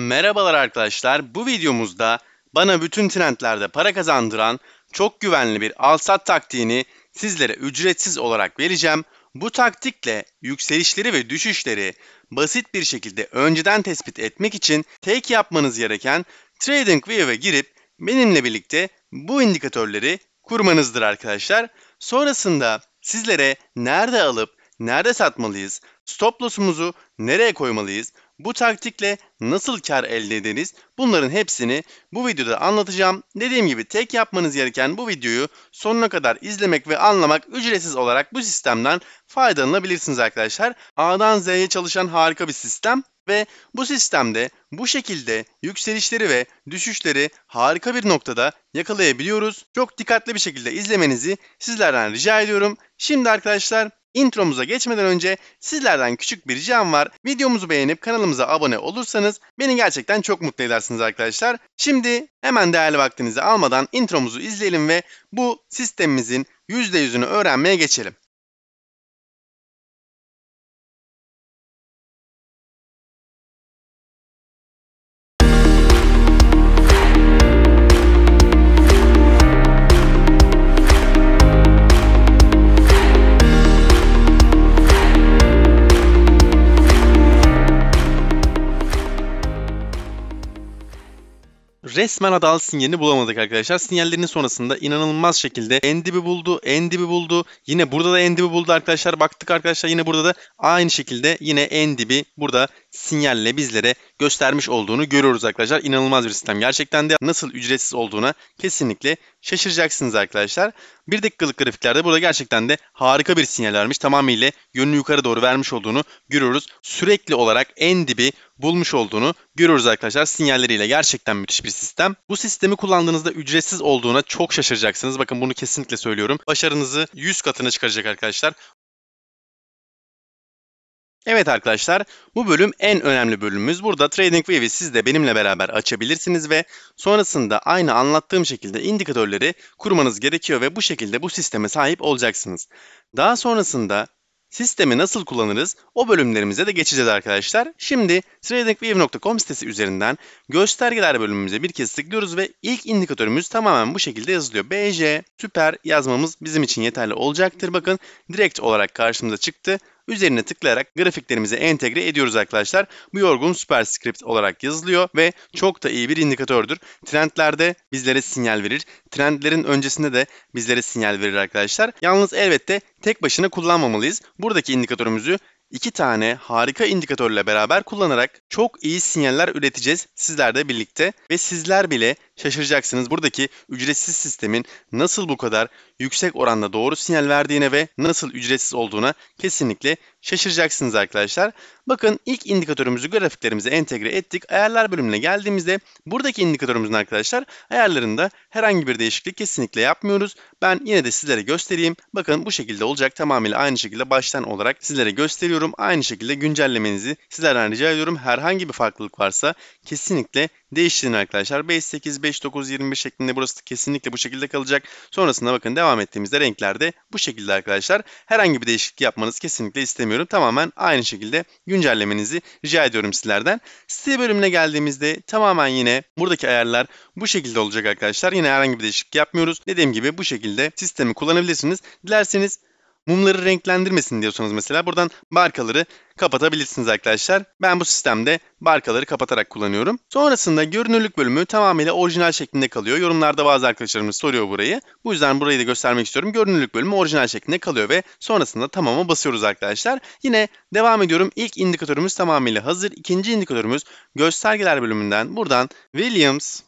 Merhabalar arkadaşlar. Bu videomuzda bana bütün trendlerde para kazandıran çok güvenli bir alsat taktiğini sizlere ücretsiz olarak vereceğim. Bu taktikle yükselişleri ve düşüşleri basit bir şekilde önceden tespit etmek için tek yapmanız gereken TradingView'e girip benimle birlikte bu indikatörleri kurmanızdır arkadaşlar. Sonrasında sizlere nerede alıp nerede satmalıyız, stop loss'umuzu nereye koymalıyız, bu taktikle nasıl kar elde ederiz? Bunların hepsini bu videoda anlatacağım. Dediğim gibi tek yapmanız gereken bu videoyu sonuna kadar izlemek ve anlamak ücretsiz olarak bu sistemden faydalanabilirsiniz arkadaşlar. A'dan Z'ye çalışan harika bir sistem ve bu sistemde bu şekilde yükselişleri ve düşüşleri harika bir noktada yakalayabiliyoruz. Çok dikkatli bir şekilde izlemenizi sizlerden rica ediyorum. Şimdi arkadaşlar Intromuza geçmeden önce sizlerden küçük bir ricam var. Videomuzu beğenip kanalımıza abone olursanız beni gerçekten çok mutlu edersiniz arkadaşlar. Şimdi hemen değerli vaktinizi almadan intromuzu izleyelim ve bu sistemimizin %100'ünü öğrenmeye geçelim. resmen adal sinyalini bulamadık arkadaşlar. Sinyallerinin sonrasında inanılmaz şekilde endibi buldu, endibi buldu. Yine burada da endibi buldu arkadaşlar. Baktık arkadaşlar yine burada da aynı şekilde yine endibi burada sinyalle bizlere göstermiş olduğunu görüyoruz arkadaşlar. İnanılmaz bir sistem. Gerçekten de nasıl ücretsiz olduğuna kesinlikle şaşıracaksınız arkadaşlar. Bir dakikalık grafiklerde burada gerçekten de harika bir sinyal vermiş. Tamamıyla yönünü yukarı doğru vermiş olduğunu görüyoruz. Sürekli olarak en dibi bulmuş olduğunu görüyoruz arkadaşlar. Sinyalleriyle gerçekten müthiş bir sistem. Bu sistemi kullandığınızda ücretsiz olduğuna çok şaşıracaksınız. Bakın bunu kesinlikle söylüyorum. Başarınızı 100 katına çıkaracak arkadaşlar. Evet arkadaşlar bu bölüm en önemli bölümümüz. Burada TradingView'i siz de benimle beraber açabilirsiniz ve sonrasında aynı anlattığım şekilde indikatörleri kurmanız gerekiyor ve bu şekilde bu sisteme sahip olacaksınız. Daha sonrasında sistemi nasıl kullanırız o bölümlerimize de geçeceğiz arkadaşlar. Şimdi tradingwave.com sitesi üzerinden göstergeler bölümümüze bir kez tıklıyoruz ve ilk indikatörümüz tamamen bu şekilde yazılıyor. BJ süper yazmamız bizim için yeterli olacaktır. Bakın direkt olarak karşımıza çıktı üzerine tıklayarak grafiklerimize entegre ediyoruz arkadaşlar. Bu yorgun superscript olarak yazılıyor ve çok da iyi bir indikatördür. Trendlerde bizlere sinyal verir. Trendlerin öncesinde de bizlere sinyal verir arkadaşlar. Yalnız elbette tek başına kullanmamalıyız. Buradaki indikatörümüzü iki tane harika indikatörle beraber kullanarak çok iyi sinyaller üreteceğiz sizlerle birlikte ve sizler bile şaşıracaksınız. Buradaki ücretsiz sistemin nasıl bu kadar yüksek oranda doğru sinyal verdiğine ve nasıl ücretsiz olduğuna kesinlikle şaşıracaksınız arkadaşlar. Bakın ilk indikatörümüzü grafiklerimize entegre ettik. Ayarlar bölümüne geldiğimizde buradaki indikatörümüzün arkadaşlar ayarlarında herhangi bir değişiklik kesinlikle yapmıyoruz. Ben yine de sizlere göstereyim. Bakın bu şekilde olacak. Tamamıyla aynı şekilde baştan olarak sizlere gösteriyorum. Aynı şekilde güncellemenizi sizlerden rica ediyorum. Herhangi bir farklılık varsa kesinlikle değiştirin arkadaşlar. 5, 8, 5, 9, 25 şeklinde burası kesinlikle bu şekilde kalacak. Sonrasında bakın devam ettiğimizde renkler de bu şekilde arkadaşlar. Herhangi bir değişiklik yapmanızı kesinlikle istemiyorum. Tamamen aynı şekilde güncellemenizi rica ediyorum sizlerden. Site bölümüne geldiğimizde tamamen yine buradaki ayarlar bu şekilde olacak arkadaşlar. Yine herhangi bir değişiklik yapmıyoruz. Dediğim gibi bu şekilde sistemi kullanabilirsiniz. Dilerseniz mumları renklendirmesin diyorsanız mesela buradan barkaları kapatabilirsiniz arkadaşlar. Ben bu sistemde barkaları kapatarak kullanıyorum. Sonrasında görünürlük bölümü tamamıyla orijinal şeklinde kalıyor. Yorumlarda bazı arkadaşlarımız soruyor burayı. Bu yüzden burayı da göstermek istiyorum. Görünürlük bölümü orijinal şeklinde kalıyor ve sonrasında tamama basıyoruz arkadaşlar. Yine devam ediyorum. İlk indikatörümüz tamamıyla hazır. İkinci indikatörümüz göstergeler bölümünden buradan Williams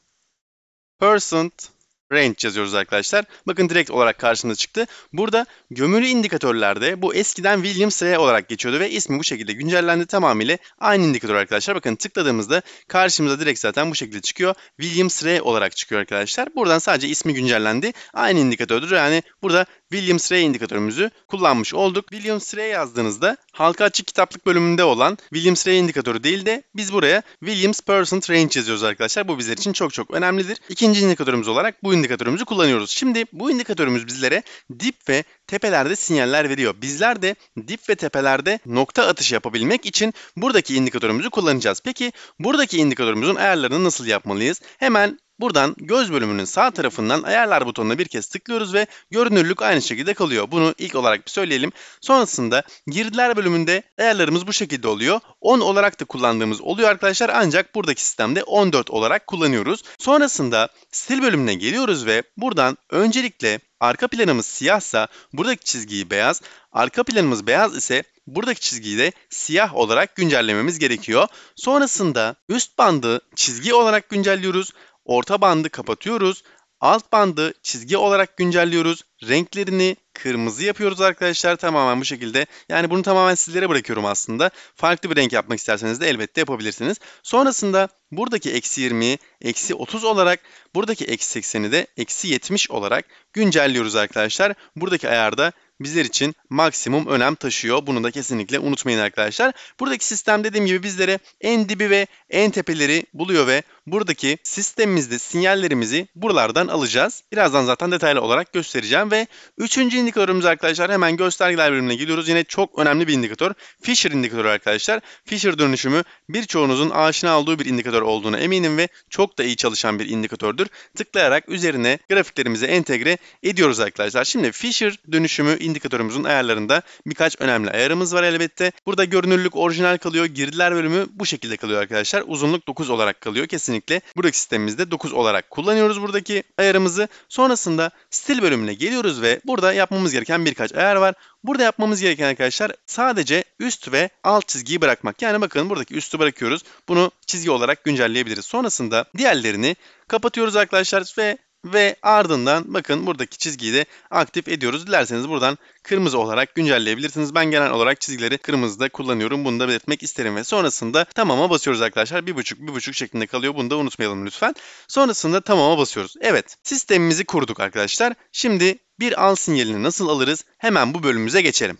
Percent range yazıyoruz arkadaşlar. Bakın direkt olarak karşımıza çıktı. Burada gömülü indikatörlerde bu eskiden Williams R olarak geçiyordu ve ismi bu şekilde güncellendi tamamıyla aynı indikatör arkadaşlar. Bakın tıkladığımızda karşımıza direkt zaten bu şekilde çıkıyor. Williams R olarak çıkıyor arkadaşlar. Buradan sadece ismi güncellendi. Aynı indikatördür. Yani burada Williams-Ray indikatörümüzü kullanmış olduk. Williams-Ray yazdığınızda halka açık kitaplık bölümünde olan Williams-Ray indikatörü değil de biz buraya Williams Percent Range yazıyoruz arkadaşlar. Bu bizler için çok çok önemlidir. İkinci indikatörümüz olarak bu indikatörümüzü kullanıyoruz. Şimdi bu indikatörümüz bizlere dip ve tepelerde sinyaller veriyor. Bizler de dip ve tepelerde nokta atışı yapabilmek için buradaki indikatörümüzü kullanacağız. Peki buradaki indikatörümüzün ayarlarını nasıl yapmalıyız? Hemen Buradan göz bölümünün sağ tarafından ayarlar butonuna bir kez tıklıyoruz ve görünürlük aynı şekilde kalıyor. Bunu ilk olarak bir söyleyelim. Sonrasında girdiler bölümünde ayarlarımız bu şekilde oluyor. 10 olarak da kullandığımız oluyor arkadaşlar ancak buradaki sistemde 14 olarak kullanıyoruz. Sonrasında stil bölümüne geliyoruz ve buradan öncelikle arka planımız siyahsa buradaki çizgiyi beyaz, arka planımız beyaz ise buradaki çizgiyi de siyah olarak güncellememiz gerekiyor. Sonrasında üst bandı çizgi olarak güncelliyoruz. Orta bandı kapatıyoruz. Alt bandı çizgi olarak güncelliyoruz. Renklerini kırmızı yapıyoruz arkadaşlar tamamen bu şekilde. Yani bunu tamamen sizlere bırakıyorum aslında. Farklı bir renk yapmak isterseniz de elbette yapabilirsiniz. Sonrasında buradaki eksi 20'yi eksi 30 olarak buradaki eksi 80'i de eksi 70 olarak güncelliyoruz arkadaşlar. Buradaki ayarda bizler için maksimum önem taşıyor. Bunu da kesinlikle unutmayın arkadaşlar. Buradaki sistem dediğim gibi bizlere en dibi ve en tepeleri buluyor ve buradaki sistemimizde sinyallerimizi buralardan alacağız. Birazdan zaten detaylı olarak göstereceğim ve üçüncü indikatörümüz arkadaşlar hemen göstergeler bölümüne geliyoruz. Yine çok önemli bir indikatör. Fisher indikatörü arkadaşlar. Fisher dönüşümü birçoğunuzun aşina olduğu bir indikatör olduğuna eminim ve çok da iyi çalışan bir indikatördür. Tıklayarak üzerine grafiklerimize entegre ediyoruz arkadaşlar. Şimdi Fisher dönüşümü indikatörümüzün ayarlarında birkaç önemli ayarımız var elbette. Burada görünürlük orijinal kalıyor. Girdiler bölümü bu şekilde kalıyor arkadaşlar. Uzunluk 9 olarak kalıyor kesinlikle. Buradaki sistemimizde 9 olarak kullanıyoruz buradaki ayarımızı. Sonrasında stil bölümüne geliyoruz ve burada yapmamız gereken birkaç ayar var. Burada yapmamız gereken arkadaşlar sadece üst ve alt çizgiyi bırakmak. Yani bakın buradaki üstü bırakıyoruz. Bunu çizgi olarak güncelleyebiliriz. Sonrasında diğerlerini kapatıyoruz arkadaşlar ve ve ardından bakın buradaki çizgiyi de aktif ediyoruz. Dilerseniz buradan kırmızı olarak güncelleyebilirsiniz. Ben genel olarak çizgileri kırmızıda kullanıyorum. Bunu da belirtmek isterim ve sonrasında tamama basıyoruz arkadaşlar. 1.5 1.5 şeklinde kalıyor. Bunu da unutmayalım lütfen. Sonrasında tamama basıyoruz. Evet sistemimizi kurduk arkadaşlar. Şimdi bir al sinyalini nasıl alırız? Hemen bu bölümümüze geçelim.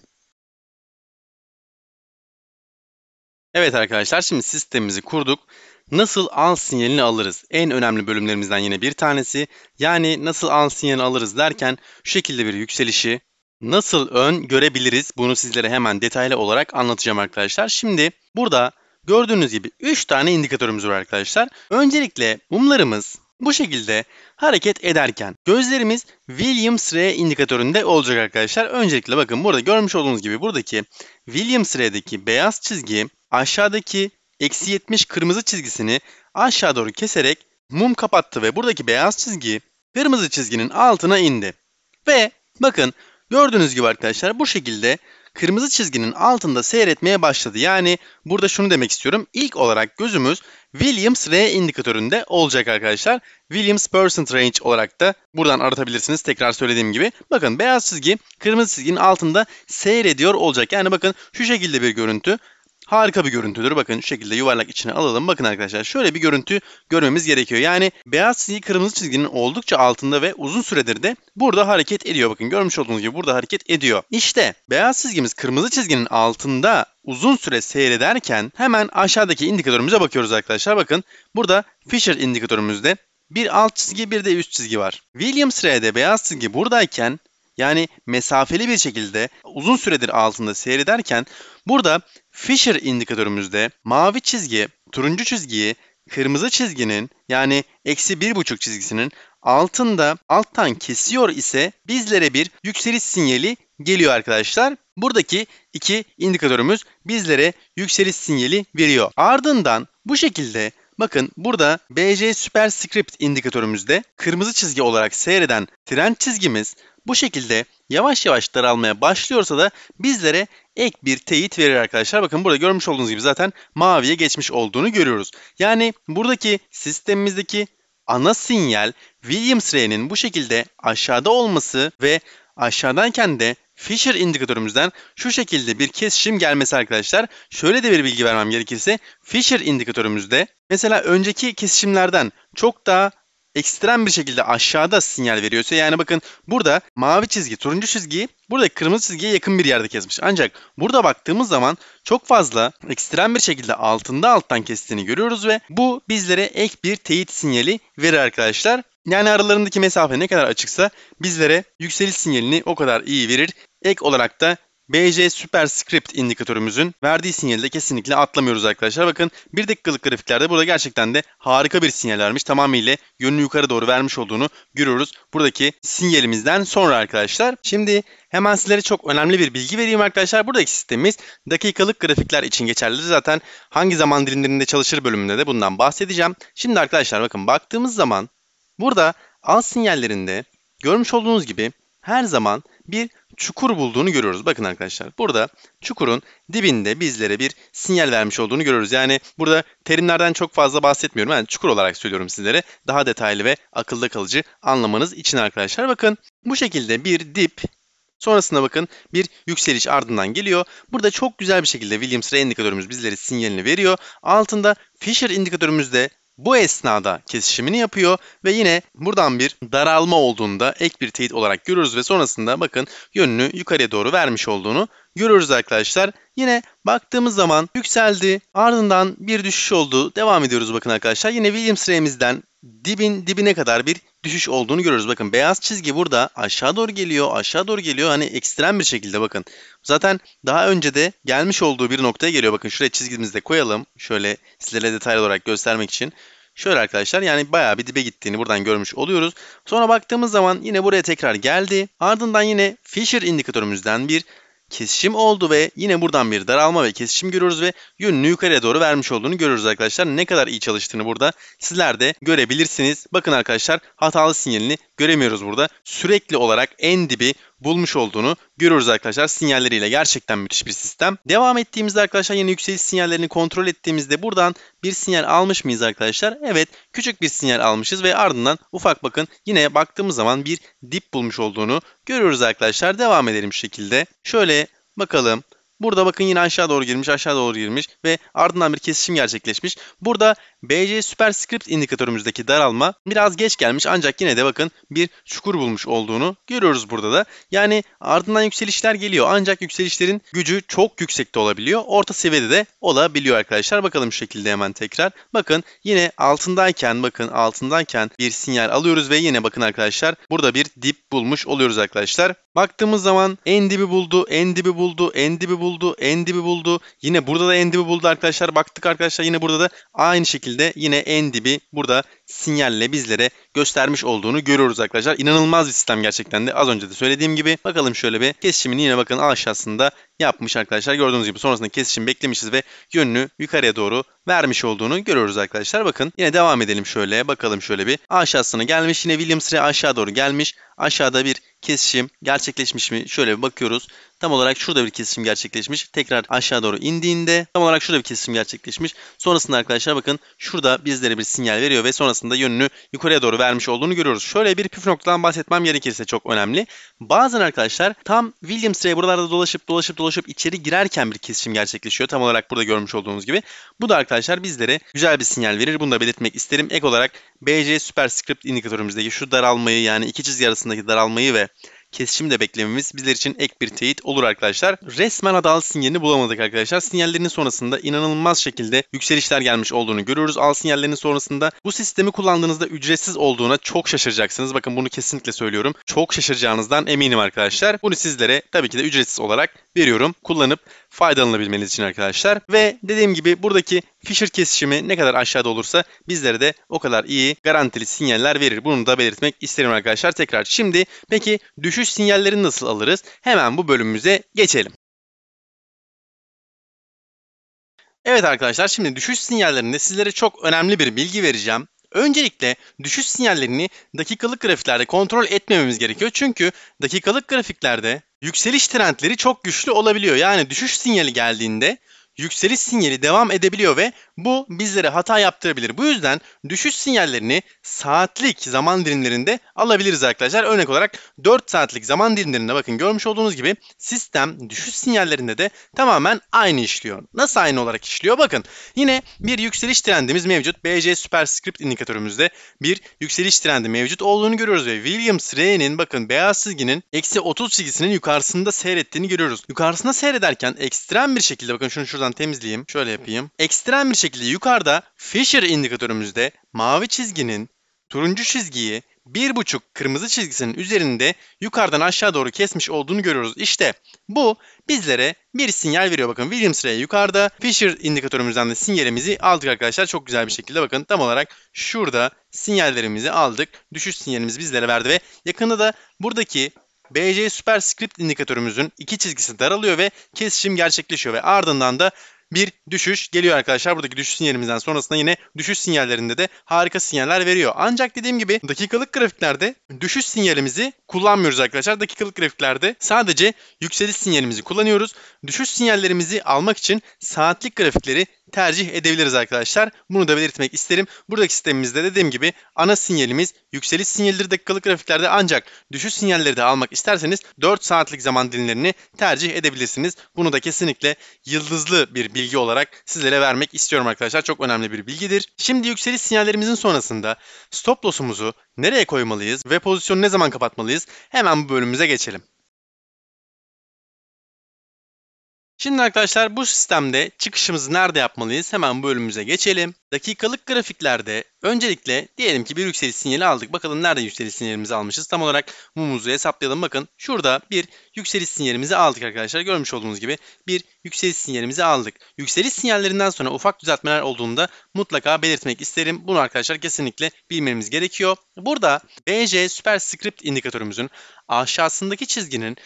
Evet arkadaşlar şimdi sistemimizi kurduk. Nasıl an sinyalini alırız? En önemli bölümlerimizden yine bir tanesi. Yani nasıl an sinyalini alırız derken şu şekilde bir yükselişi nasıl ön görebiliriz? Bunu sizlere hemen detaylı olarak anlatacağım arkadaşlar. Şimdi burada gördüğünüz gibi 3 tane indikatörümüz var arkadaşlar. Öncelikle mumlarımız bu şekilde hareket ederken gözlerimiz Williams R indikatöründe olacak arkadaşlar. Öncelikle bakın burada görmüş olduğunuz gibi buradaki Williams R'deki beyaz çizgi aşağıdaki eksi 70 kırmızı çizgisini aşağı doğru keserek mum kapattı ve buradaki beyaz çizgi kırmızı çizginin altına indi. Ve bakın gördüğünüz gibi arkadaşlar bu şekilde kırmızı çizginin altında seyretmeye başladı. Yani burada şunu demek istiyorum. İlk olarak gözümüz Williams R indikatöründe olacak arkadaşlar. Williams Percent Range olarak da buradan aratabilirsiniz. Tekrar söylediğim gibi. Bakın beyaz çizgi kırmızı çizginin altında seyrediyor olacak. Yani bakın şu şekilde bir görüntü. Harika bir görüntüdür. Bakın şu şekilde yuvarlak içine alalım. Bakın arkadaşlar şöyle bir görüntü görmemiz gerekiyor. Yani beyaz çizgi kırmızı çizginin oldukça altında ve uzun süredir de burada hareket ediyor. Bakın görmüş olduğunuz gibi burada hareket ediyor. İşte beyaz çizgimiz kırmızı çizginin altında uzun süre seyrederken hemen aşağıdaki indikatörümüze bakıyoruz arkadaşlar. Bakın burada Fisher indikatörümüzde bir alt çizgi bir de üst çizgi var. Williams R'de beyaz çizgi buradayken yani mesafeli bir şekilde uzun süredir altında seyrederken burada Fisher indikatörümüzde mavi çizgi, turuncu çizgiyi kırmızı çizginin yani eksi bir buçuk çizgisinin altında alttan kesiyor ise bizlere bir yükseliş sinyali geliyor arkadaşlar. Buradaki iki indikatörümüz bizlere yükseliş sinyali veriyor. Ardından bu şekilde bakın burada BC Superscript indikatörümüzde kırmızı çizgi olarak seyreden trend çizgimiz bu şekilde yavaş yavaş daralmaya başlıyorsa da bizlere ek bir teyit verir arkadaşlar. Bakın burada görmüş olduğunuz gibi zaten maviye geçmiş olduğunu görüyoruz. Yani buradaki sistemimizdeki ana sinyal Williams R'nin bu şekilde aşağıda olması ve aşağıdayken de Fisher indikatörümüzden şu şekilde bir kesişim gelmesi arkadaşlar. Şöyle de bir bilgi vermem gerekirse Fisher indikatörümüzde mesela önceki kesişimlerden çok daha ekstrem bir şekilde aşağıda sinyal veriyorsa yani bakın burada mavi çizgi, turuncu çizgi burada kırmızı çizgiye yakın bir yerde kesmiş. Ancak burada baktığımız zaman çok fazla ekstrem bir şekilde altında alttan kestiğini görüyoruz ve bu bizlere ek bir teyit sinyali verir arkadaşlar. Yani aralarındaki mesafe ne kadar açıksa bizlere yükseliş sinyalini o kadar iyi verir. Ek olarak da BC Superscript indikatörümüzün verdiği sinyali de kesinlikle atlamıyoruz arkadaşlar. Bakın 1 dakikalık grafiklerde burada gerçekten de harika bir sinyal vermiş. Tamamıyla yönünü yukarı doğru vermiş olduğunu görüyoruz. Buradaki sinyalimizden sonra arkadaşlar. Şimdi hemen sizlere çok önemli bir bilgi vereyim arkadaşlar. Buradaki sistemimiz dakikalık grafikler için geçerlidir. Zaten hangi zaman dilimlerinde çalışır bölümünde de bundan bahsedeceğim. Şimdi arkadaşlar bakın baktığımız zaman burada alt sinyallerinde görmüş olduğunuz gibi her zaman bir çukur bulduğunu görüyoruz. Bakın arkadaşlar burada çukurun dibinde bizlere bir sinyal vermiş olduğunu görüyoruz. Yani burada terimlerden çok fazla bahsetmiyorum. Yani çukur olarak söylüyorum sizlere. Daha detaylı ve akılda kalıcı anlamanız için arkadaşlar. Bakın bu şekilde bir dip Sonrasında bakın bir yükseliş ardından geliyor. Burada çok güzel bir şekilde Williams-Ray indikatörümüz bizlere sinyalini veriyor. Altında Fisher indikatörümüz de bu esnada kesişimini yapıyor ve yine buradan bir daralma olduğunda ek bir teyit olarak görürüz ve sonrasında bakın yönünü yukarıya doğru vermiş olduğunu görürüz arkadaşlar. Yine baktığımız zaman yükseldi ardından bir düşüş oldu. Devam ediyoruz bakın arkadaşlar. Yine Williams Remiz'den dibin dibine kadar bir düşüş olduğunu görüyoruz. Bakın beyaz çizgi burada aşağı doğru geliyor, aşağı doğru geliyor. Hani ekstrem bir şekilde bakın. Zaten daha önce de gelmiş olduğu bir noktaya geliyor. Bakın şuraya çizgimizi de koyalım. Şöyle sizlere detaylı olarak göstermek için. Şöyle arkadaşlar yani bayağı bir dibe gittiğini buradan görmüş oluyoruz. Sonra baktığımız zaman yine buraya tekrar geldi. Ardından yine Fisher indikatörümüzden bir kesişim oldu ve yine buradan bir daralma ve kesişim görüyoruz ve yönünü yukarıya doğru vermiş olduğunu görüyoruz arkadaşlar. Ne kadar iyi çalıştığını burada sizler de görebilirsiniz. Bakın arkadaşlar hatalı sinyalini göremiyoruz burada. Sürekli olarak en dibi bulmuş olduğunu görüyoruz arkadaşlar sinyalleriyle. Gerçekten müthiş bir sistem. Devam ettiğimizde arkadaşlar yine yükseliş sinyallerini kontrol ettiğimizde buradan bir sinyal almış mıyız arkadaşlar? Evet küçük bir sinyal almışız ve ardından ufak bakın yine baktığımız zaman bir dip bulmuş olduğunu görüyoruz arkadaşlar. Devam edelim şu şekilde. Şöyle bakalım Burada bakın yine aşağı doğru girmiş, aşağı doğru girmiş ve ardından bir kesişim gerçekleşmiş. Burada BC süperskript indikatörümüzdeki daralma biraz geç gelmiş ancak yine de bakın bir çukur bulmuş olduğunu görüyoruz burada da. Yani ardından yükselişler geliyor ancak yükselişlerin gücü çok yüksekte olabiliyor. Orta seviyede de olabiliyor arkadaşlar. Bakalım şu şekilde hemen tekrar. Bakın yine altındayken bakın altındayken bir sinyal alıyoruz ve yine bakın arkadaşlar burada bir dip bulmuş oluyoruz arkadaşlar. Baktığımız zaman en dibi buldu, en dibi buldu, en dibi buldu buldu, en buldu. Yine burada da en dibi buldu arkadaşlar. Baktık arkadaşlar yine burada da aynı şekilde yine en dibi burada sinyalle bizlere göstermiş olduğunu görüyoruz arkadaşlar. İnanılmaz bir sistem gerçekten de az önce de söylediğim gibi. Bakalım şöyle bir kesişimini yine bakın aşağısında yapmış arkadaşlar. Gördüğünüz gibi sonrasında kesişim beklemişiz ve yönünü yukarıya doğru vermiş olduğunu görüyoruz arkadaşlar. Bakın yine devam edelim şöyle bakalım şöyle bir aşağısına gelmiş. Yine Williams Ray aşağı doğru gelmiş. Aşağıda bir kesişim gerçekleşmiş mi? Şöyle bir bakıyoruz. Tam olarak şurada bir kesişim gerçekleşmiş. Tekrar aşağı doğru indiğinde tam olarak şurada bir kesişim gerçekleşmiş. Sonrasında arkadaşlar bakın şurada bizlere bir sinyal veriyor ve sonrasında aslında yönünü yukarıya doğru vermiş olduğunu görüyoruz. Şöyle bir püf noktadan bahsetmem gerekirse çok önemli. Bazen arkadaşlar tam Williams Ray buralarda dolaşıp dolaşıp dolaşıp içeri girerken bir kesişim gerçekleşiyor. Tam olarak burada görmüş olduğunuz gibi. Bu da arkadaşlar bizlere güzel bir sinyal verir. Bunu da belirtmek isterim. Ek olarak BC Superscript indikatörümüzdeki şu daralmayı yani iki çizgi arasındaki daralmayı ve kesişim de beklememiz bizler için ek bir teyit olur arkadaşlar. Resmen adal sinyalini bulamadık arkadaşlar. Sinyallerinin sonrasında inanılmaz şekilde yükselişler gelmiş olduğunu görüyoruz. Al sinyallerinin sonrasında bu sistemi kullandığınızda ücretsiz olduğuna çok şaşıracaksınız. Bakın bunu kesinlikle söylüyorum. Çok şaşıracağınızdan eminim arkadaşlar. Bunu sizlere tabii ki de ücretsiz olarak veriyorum. Kullanıp faydalanabilmeniz için arkadaşlar. Ve dediğim gibi buradaki Fisher kesişimi ne kadar aşağıda olursa bizlere de o kadar iyi garantili sinyaller verir. Bunu da belirtmek isterim arkadaşlar tekrar. Şimdi peki düşüş sinyallerini nasıl alırız? Hemen bu bölümümüze geçelim. Evet arkadaşlar şimdi düşüş sinyallerinde sizlere çok önemli bir bilgi vereceğim. Öncelikle düşüş sinyallerini dakikalık grafiklerde kontrol etmememiz gerekiyor. Çünkü dakikalık grafiklerde yükseliş trendleri çok güçlü olabiliyor. Yani düşüş sinyali geldiğinde yükseliş sinyali devam edebiliyor ve bu bizlere hata yaptırabilir. Bu yüzden düşüş sinyallerini saatlik zaman dilimlerinde alabiliriz arkadaşlar. Örnek olarak 4 saatlik zaman dilimlerinde bakın görmüş olduğunuz gibi sistem düşüş sinyallerinde de tamamen aynı işliyor. Nasıl aynı olarak işliyor? Bakın yine bir yükseliş trendimiz mevcut. BC Superscript indikatörümüzde bir yükseliş trendi mevcut olduğunu görüyoruz ve Williams R'nin bakın beyaz çizginin eksi 30 çizgisinin yukarısında seyrettiğini görüyoruz. Yukarısında seyrederken ekstrem bir şekilde bakın şunu şuradan şuradan temizleyeyim. Şöyle yapayım. Ekstrem bir şekilde yukarıda Fisher indikatörümüzde mavi çizginin turuncu çizgiyi 1.5 kırmızı çizgisinin üzerinde yukarıdan aşağı doğru kesmiş olduğunu görüyoruz. İşte bu bizlere bir sinyal veriyor. Bakın Williams Ray yukarıda. Fisher indikatörümüzden de sinyalimizi aldık arkadaşlar. Çok güzel bir şekilde bakın tam olarak şurada sinyallerimizi aldık. Düşüş sinyalimiz bizlere verdi ve yakında da buradaki BC süperscript indikatörümüzün iki çizgisi daralıyor ve kesişim gerçekleşiyor ve ardından da bir düşüş geliyor arkadaşlar. Buradaki düşüş sinyalimizden sonrasında yine düşüş sinyallerinde de harika sinyaller veriyor. Ancak dediğim gibi dakikalık grafiklerde düşüş sinyalimizi kullanmıyoruz arkadaşlar. Dakikalık grafiklerde sadece yükseliş sinyalimizi kullanıyoruz. Düşüş sinyallerimizi almak için saatlik grafikleri tercih edebiliriz arkadaşlar. Bunu da belirtmek isterim. Buradaki sistemimizde dediğim gibi ana sinyalimiz yükseliş sinyalidir dakikalık grafiklerde ancak düşüş sinyalleri de almak isterseniz 4 saatlik zaman dilimlerini tercih edebilirsiniz. Bunu da kesinlikle yıldızlı bir bilgi olarak sizlere vermek istiyorum arkadaşlar. Çok önemli bir bilgidir. Şimdi yükseliş sinyallerimizin sonrasında stop loss'umuzu nereye koymalıyız ve pozisyonu ne zaman kapatmalıyız? Hemen bu bölümümüze geçelim. Şimdi arkadaşlar bu sistemde çıkışımızı nerede yapmalıyız? Hemen bu bölümümüze geçelim. Dakikalık grafiklerde öncelikle diyelim ki bir yükseliş sinyali aldık. Bakalım nerede yükseliş sinyalimizi almışız? Tam olarak mumumuzu hesaplayalım. Bakın şurada bir yükseliş sinyalimizi aldık arkadaşlar. Görmüş olduğunuz gibi bir yükseliş sinyalimizi aldık. Yükseliş sinyallerinden sonra ufak düzeltmeler olduğunda mutlaka belirtmek isterim. Bunu arkadaşlar kesinlikle bilmemiz gerekiyor. Burada BJ Superscript indikatörümüzün aşağısındaki çizginin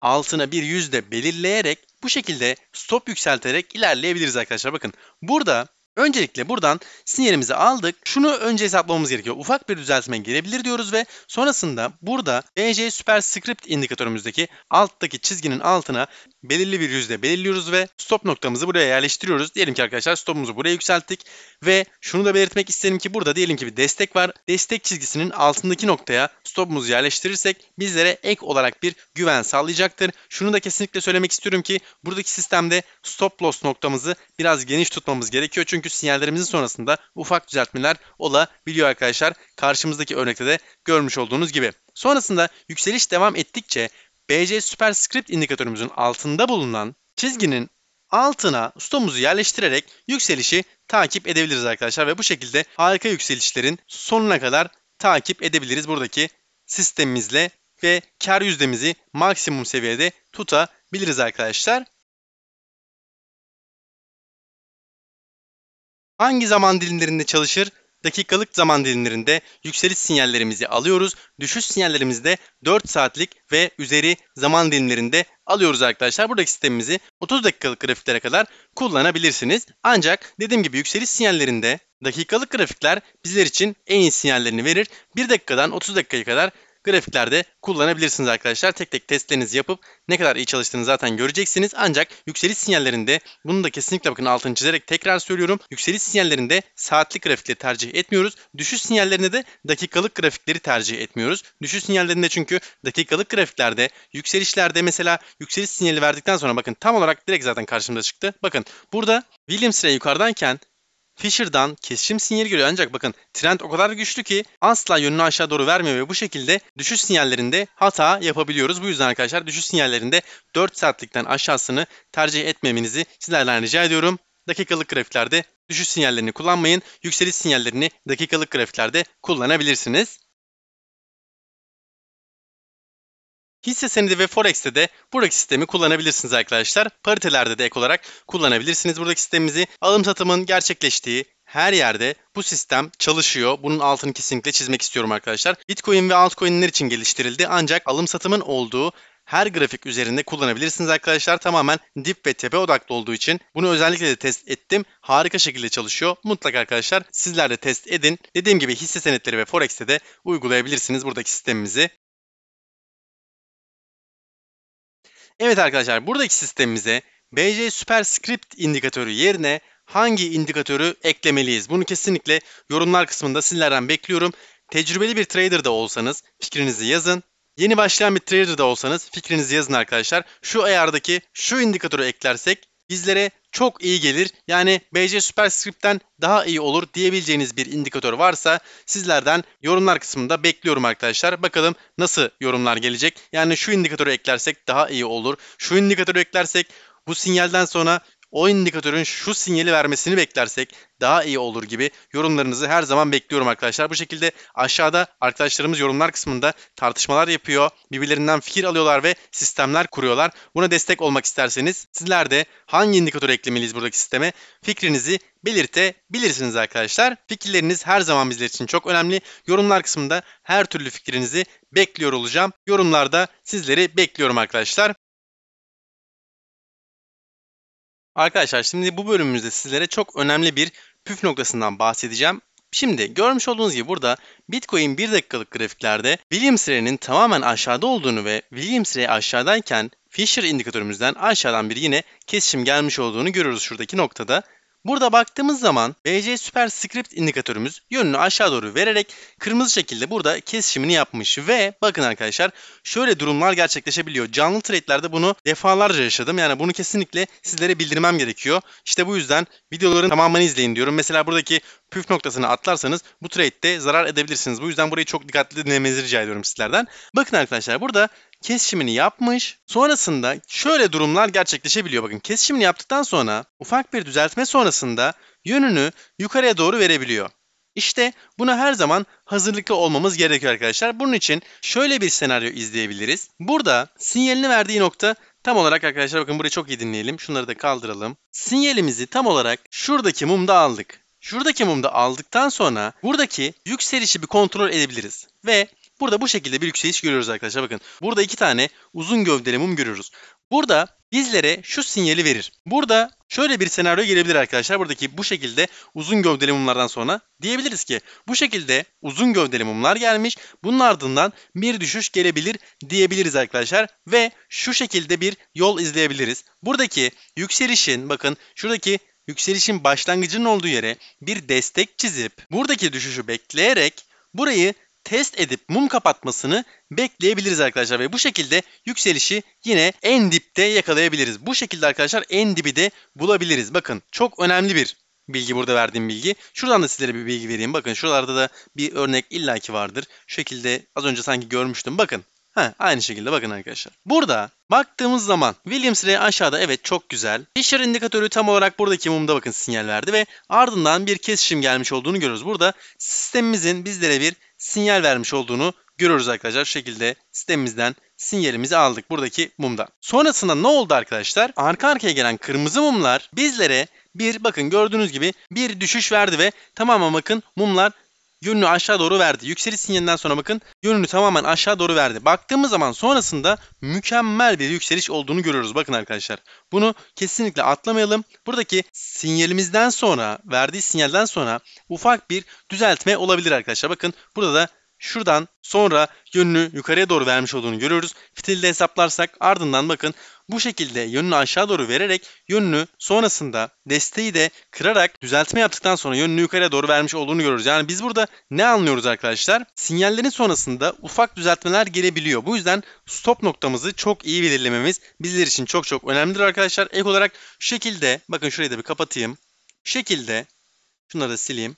altına bir yüzde belirleyerek bu şekilde stop yükselterek ilerleyebiliriz arkadaşlar. Bakın burada Öncelikle buradan sinyalimizi aldık. Şunu önce hesaplamamız gerekiyor. Ufak bir düzeltme gelebilir diyoruz ve sonrasında burada BC Superscript indikatörümüzdeki alttaki çizginin altına belirli bir yüzde belirliyoruz ve stop noktamızı buraya yerleştiriyoruz. Diyelim ki arkadaşlar stopumuzu buraya yükselttik ve şunu da belirtmek isterim ki burada diyelim ki bir destek var. Destek çizgisinin altındaki noktaya stopumuzu yerleştirirsek bizlere ek olarak bir güven sağlayacaktır. Şunu da kesinlikle söylemek istiyorum ki buradaki sistemde stop loss noktamızı biraz geniş tutmamız gerekiyor. Çünkü güç sinyallerimizin sonrasında ufak düzeltmeler olabiliyor arkadaşlar. Karşımızdaki örnekte de görmüş olduğunuz gibi. Sonrasında yükseliş devam ettikçe BC Superscript indikatörümüzün altında bulunan çizginin altına stomuzu yerleştirerek yükselişi takip edebiliriz arkadaşlar ve bu şekilde harika yükselişlerin sonuna kadar takip edebiliriz buradaki sistemimizle ve kar yüzdemizi maksimum seviyede tutabiliriz arkadaşlar. Hangi zaman dilimlerinde çalışır? Dakikalık zaman dilimlerinde yükseliş sinyallerimizi alıyoruz. Düşüş sinyallerimizi de 4 saatlik ve üzeri zaman dilimlerinde alıyoruz arkadaşlar. Buradaki sistemimizi 30 dakikalık grafiklere kadar kullanabilirsiniz. Ancak dediğim gibi yükseliş sinyallerinde dakikalık grafikler bizler için en iyi sinyallerini verir. 1 dakikadan 30 dakikaya kadar grafiklerde kullanabilirsiniz arkadaşlar. Tek tek testlerinizi yapıp ne kadar iyi çalıştığını zaten göreceksiniz. Ancak yükseliş sinyallerinde bunu da kesinlikle bakın altını çizerek tekrar söylüyorum. Yükseliş sinyallerinde saatlik grafikleri tercih etmiyoruz. Düşüş sinyallerinde de dakikalık grafikleri tercih etmiyoruz. Düşüş sinyallerinde çünkü dakikalık grafiklerde yükselişlerde mesela yükseliş sinyali verdikten sonra bakın tam olarak direkt zaten karşımıza çıktı. Bakın burada Williams Ray yukarıdayken Fisher'dan kesişim sinyali geliyor ancak bakın trend o kadar güçlü ki asla yönünü aşağı doğru vermiyor ve bu şekilde düşüş sinyallerinde hata yapabiliyoruz. Bu yüzden arkadaşlar düşüş sinyallerinde 4 saatlikten aşağısını tercih etmemenizi sizlerden rica ediyorum. Dakikalık grafiklerde düşüş sinyallerini kullanmayın. Yükseliş sinyallerini dakikalık grafiklerde kullanabilirsiniz. Hisse senedi ve Forex'te de buradaki sistemi kullanabilirsiniz arkadaşlar. Paritelerde de ek olarak kullanabilirsiniz buradaki sistemimizi. Alım satımın gerçekleştiği her yerde bu sistem çalışıyor. Bunun altını kesinlikle çizmek istiyorum arkadaşlar. Bitcoin ve altcoin'ler için geliştirildi ancak alım satımın olduğu her grafik üzerinde kullanabilirsiniz arkadaşlar. Tamamen dip ve tepe odaklı olduğu için bunu özellikle de test ettim. Harika şekilde çalışıyor. Mutlaka arkadaşlar sizler de test edin. Dediğim gibi hisse senetleri ve Forex'te de uygulayabilirsiniz buradaki sistemimizi. Evet arkadaşlar buradaki sistemimize BC Superscript indikatörü yerine hangi indikatörü eklemeliyiz? Bunu kesinlikle yorumlar kısmında sizlerden bekliyorum. Tecrübeli bir trader de olsanız fikrinizi yazın. Yeni başlayan bir trader de olsanız fikrinizi yazın arkadaşlar. Şu ayardaki şu indikatörü eklersek bizlere çok iyi gelir. Yani BC Superscript'ten daha iyi olur diyebileceğiniz bir indikatör varsa sizlerden yorumlar kısmında bekliyorum arkadaşlar. Bakalım nasıl yorumlar gelecek. Yani şu indikatörü eklersek daha iyi olur. Şu indikatörü eklersek bu sinyalden sonra o indikatörün şu sinyali vermesini beklersek daha iyi olur gibi yorumlarınızı her zaman bekliyorum arkadaşlar. Bu şekilde aşağıda arkadaşlarımız yorumlar kısmında tartışmalar yapıyor, birbirlerinden fikir alıyorlar ve sistemler kuruyorlar. Buna destek olmak isterseniz sizler de hangi indikatör eklemeliyiz buradaki sisteme fikrinizi belirtebilirsiniz arkadaşlar. Fikirleriniz her zaman bizler için çok önemli. Yorumlar kısmında her türlü fikrinizi bekliyor olacağım. Yorumlarda sizleri bekliyorum arkadaşlar. Arkadaşlar şimdi bu bölümümüzde sizlere çok önemli bir püf noktasından bahsedeceğim. Şimdi görmüş olduğunuz gibi burada Bitcoin 1 dakikalık grafiklerde Williams R'nin tamamen aşağıda olduğunu ve Williams R aşağıdayken Fisher indikatörümüzden aşağıdan bir yine kesişim gelmiş olduğunu görüyoruz şuradaki noktada. Burada baktığımız zaman BC süper script indikatörümüz yönünü aşağı doğru vererek kırmızı şekilde burada kesişimini yapmış ve bakın arkadaşlar şöyle durumlar gerçekleşebiliyor. Canlı trade'lerde bunu defalarca yaşadım. Yani bunu kesinlikle sizlere bildirmem gerekiyor. İşte bu yüzden videoların tamamını izleyin diyorum. Mesela buradaki püf noktasını atlarsanız bu trade'de zarar edebilirsiniz. Bu yüzden burayı çok dikkatli dinlemenizi rica ediyorum sizlerden. Bakın arkadaşlar burada kesişimini yapmış. Sonrasında şöyle durumlar gerçekleşebiliyor. Bakın kesişimini yaptıktan sonra ufak bir düzeltme sonrasında yönünü yukarıya doğru verebiliyor. İşte buna her zaman hazırlıklı olmamız gerekiyor arkadaşlar. Bunun için şöyle bir senaryo izleyebiliriz. Burada sinyalini verdiği nokta tam olarak arkadaşlar bakın burayı çok iyi dinleyelim. Şunları da kaldıralım. Sinyalimizi tam olarak şuradaki mumda aldık. Şuradaki mumda aldıktan sonra buradaki yükselişi bir kontrol edebiliriz. Ve Burada bu şekilde bir yükseliş görüyoruz arkadaşlar. Bakın burada iki tane uzun gövdeli mum görüyoruz. Burada bizlere şu sinyali verir. Burada şöyle bir senaryo gelebilir arkadaşlar. Buradaki bu şekilde uzun gövdeli mumlardan sonra diyebiliriz ki bu şekilde uzun gövdeli mumlar gelmiş. Bunun ardından bir düşüş gelebilir diyebiliriz arkadaşlar. Ve şu şekilde bir yol izleyebiliriz. Buradaki yükselişin bakın şuradaki yükselişin başlangıcının olduğu yere bir destek çizip buradaki düşüşü bekleyerek burayı test edip mum kapatmasını bekleyebiliriz arkadaşlar ve bu şekilde yükselişi yine en dipte yakalayabiliriz. Bu şekilde arkadaşlar en dibi de bulabiliriz. Bakın çok önemli bir bilgi burada verdiğim bilgi. Şuradan da sizlere bir bilgi vereyim. Bakın şuralarda da bir örnek illaki vardır. Şu şekilde az önce sanki görmüştüm. Bakın Ha, aynı şekilde bakın arkadaşlar. Burada baktığımız zaman Williams Ray aşağıda evet çok güzel. Fisher indikatörü tam olarak buradaki mumda bakın sinyal verdi ve ardından bir kesişim gelmiş olduğunu görüyoruz. Burada sistemimizin bizlere bir sinyal vermiş olduğunu görüyoruz arkadaşlar. Şu şekilde sistemimizden sinyalimizi aldık buradaki mumda. Sonrasında ne oldu arkadaşlar? Arka arkaya gelen kırmızı mumlar bizlere bir bakın gördüğünüz gibi bir düşüş verdi ve tamamen bakın mumlar yönünü aşağı doğru verdi. Yükseliş sinyalinden sonra bakın yönünü tamamen aşağı doğru verdi. Baktığımız zaman sonrasında mükemmel bir yükseliş olduğunu görüyoruz. Bakın arkadaşlar bunu kesinlikle atlamayalım. Buradaki sinyalimizden sonra verdiği sinyalden sonra ufak bir düzeltme olabilir arkadaşlar. Bakın burada da şuradan sonra yönünü yukarıya doğru vermiş olduğunu görüyoruz. Fitilde hesaplarsak ardından bakın bu şekilde yönünü aşağı doğru vererek yönünü sonrasında desteği de kırarak düzeltme yaptıktan sonra yönünü yukarıya doğru vermiş olduğunu görürüz. Yani biz burada ne anlıyoruz arkadaşlar? Sinyallerin sonrasında ufak düzeltmeler gelebiliyor. Bu yüzden stop noktamızı çok iyi belirlememiz bizler için çok çok önemlidir arkadaşlar. Ek olarak şu şekilde bakın şurayı da bir kapatayım. şekilde şunları da sileyim.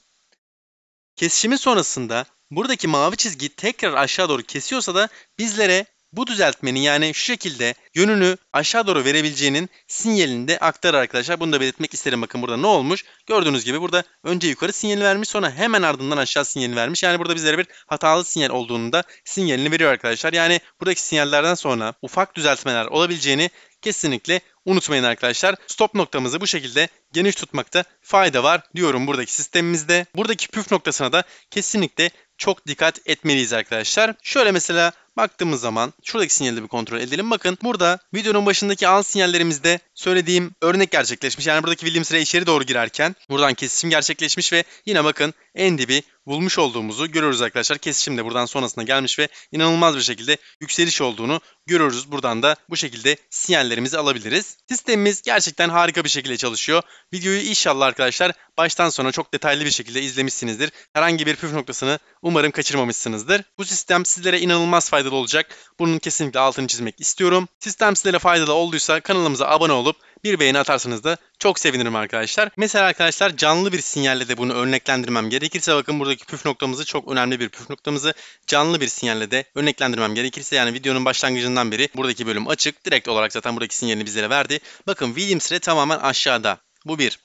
Kesişimin sonrasında buradaki mavi çizgi tekrar aşağı doğru kesiyorsa da bizlere bu düzeltmenin yani şu şekilde yönünü aşağı doğru verebileceğinin sinyalini de aktar arkadaşlar. Bunu da belirtmek isterim. Bakın burada ne olmuş? Gördüğünüz gibi burada önce yukarı sinyali vermiş sonra hemen ardından aşağı sinyali vermiş. Yani burada bizlere bir hatalı sinyal olduğunu da sinyalini veriyor arkadaşlar. Yani buradaki sinyallerden sonra ufak düzeltmeler olabileceğini kesinlikle unutmayın arkadaşlar. Stop noktamızı bu şekilde geniş tutmakta fayda var diyorum buradaki sistemimizde. Buradaki püf noktasına da kesinlikle çok dikkat etmeliyiz arkadaşlar. Şöyle mesela baktığımız zaman şuradaki sinyali bir kontrol edelim. Bakın burada videonun başındaki an sinyallerimizde söylediğim örnek gerçekleşmiş. Yani buradaki Williams Ray içeri doğru girerken buradan kesişim gerçekleşmiş ve yine bakın en dibi bulmuş olduğumuzu görüyoruz arkadaşlar. Kesişim de buradan sonrasına gelmiş ve inanılmaz bir şekilde yükseliş olduğunu görüyoruz. Buradan da bu şekilde sinyallerimizi alabiliriz. Sistemimiz gerçekten harika bir şekilde çalışıyor. Videoyu inşallah arkadaşlar baştan sona çok detaylı bir şekilde izlemişsinizdir. Herhangi bir püf noktasını umarım kaçırmamışsınızdır. Bu sistem sizlere inanılmaz faydalı faydalı olacak. Bunun kesinlikle altını çizmek istiyorum. Sistem sizlere faydalı olduysa kanalımıza abone olup bir beğeni atarsanız da çok sevinirim arkadaşlar. Mesela arkadaşlar canlı bir sinyalle de bunu örneklendirmem gerekirse bakın buradaki püf noktamızı çok önemli bir püf noktamızı canlı bir sinyalle de örneklendirmem gerekirse yani videonun başlangıcından beri buradaki bölüm açık. Direkt olarak zaten buradaki sinyalini bizlere verdi. Bakın Williams re tamamen aşağıda. Bu bir.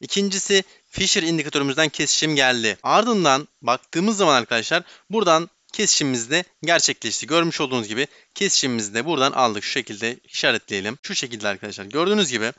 İkincisi Fisher indikatörümüzden kesişim geldi. Ardından baktığımız zaman arkadaşlar buradan kesişimimiz gerçekleşti. Görmüş olduğunuz gibi kesişimimizi buradan aldık. Şu şekilde işaretleyelim. Şu şekilde arkadaşlar gördüğünüz gibi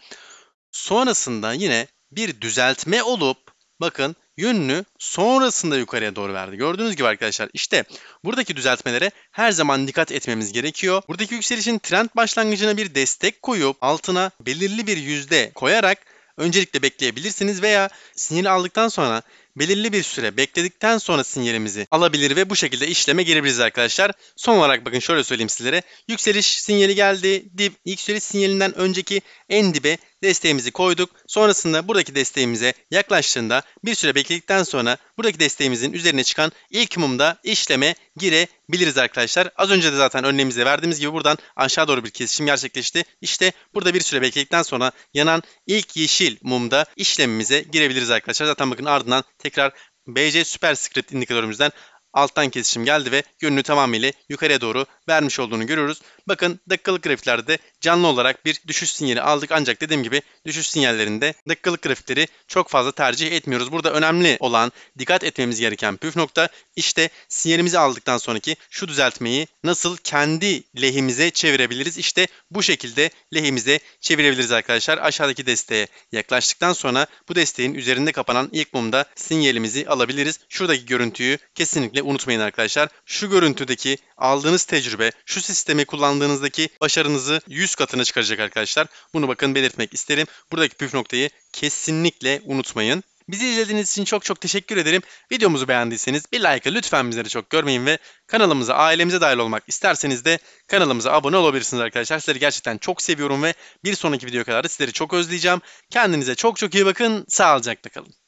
sonrasında yine bir düzeltme olup bakın yönünü sonrasında yukarıya doğru verdi. Gördüğünüz gibi arkadaşlar işte buradaki düzeltmelere her zaman dikkat etmemiz gerekiyor. Buradaki yükselişin trend başlangıcına bir destek koyup altına belirli bir yüzde koyarak öncelikle bekleyebilirsiniz veya sinyal aldıktan sonra belirli bir süre bekledikten sonra sinyalimizi alabilir ve bu şekilde işleme girebiliriz arkadaşlar. Son olarak bakın şöyle söyleyeyim sizlere. Yükseliş sinyali geldi. Dip yükseliş sinyalinden önceki en dibe desteğimizi koyduk. Sonrasında buradaki desteğimize yaklaştığında bir süre bekledikten sonra buradaki desteğimizin üzerine çıkan ilk mumda işleme girebiliriz arkadaşlar. Az önce de zaten önlemimize verdiğimiz gibi buradan aşağı doğru bir kesişim gerçekleşti. İşte burada bir süre bekledikten sonra yanan ilk yeşil mumda işlemimize girebiliriz arkadaşlar. Zaten bakın ardından Tekrar BC süper script indikatörümüzden alttan kesişim geldi ve yönünü tamamıyla yukarıya doğru vermiş olduğunu görüyoruz. Bakın dakikalık grafiklerde canlı olarak bir düşüş sinyali aldık ancak dediğim gibi düşüş sinyallerinde dakikalık grafikleri çok fazla tercih etmiyoruz. Burada önemli olan dikkat etmemiz gereken püf nokta işte sinyalimizi aldıktan sonraki şu düzeltmeyi nasıl kendi lehimize çevirebiliriz? İşte bu şekilde lehimize çevirebiliriz arkadaşlar. Aşağıdaki desteğe yaklaştıktan sonra bu desteğin üzerinde kapanan ilk mumda sinyalimizi alabiliriz. Şuradaki görüntüyü kesinlikle unutmayın arkadaşlar. Şu görüntüdeki aldığınız tecrübe, şu sistemi kullandığınız sandığınızdaki başarınızı 100 katına çıkaracak arkadaşlar. Bunu bakın belirtmek isterim. Buradaki püf noktayı kesinlikle unutmayın. Bizi izlediğiniz için çok çok teşekkür ederim. Videomuzu beğendiyseniz bir like lütfen bizleri çok görmeyin ve kanalımıza, ailemize dahil olmak isterseniz de kanalımıza abone olabilirsiniz arkadaşlar. Sizleri gerçekten çok seviyorum ve bir sonraki video kadar da sizleri çok özleyeceğim. Kendinize çok çok iyi bakın. Sağlıcakla kalın.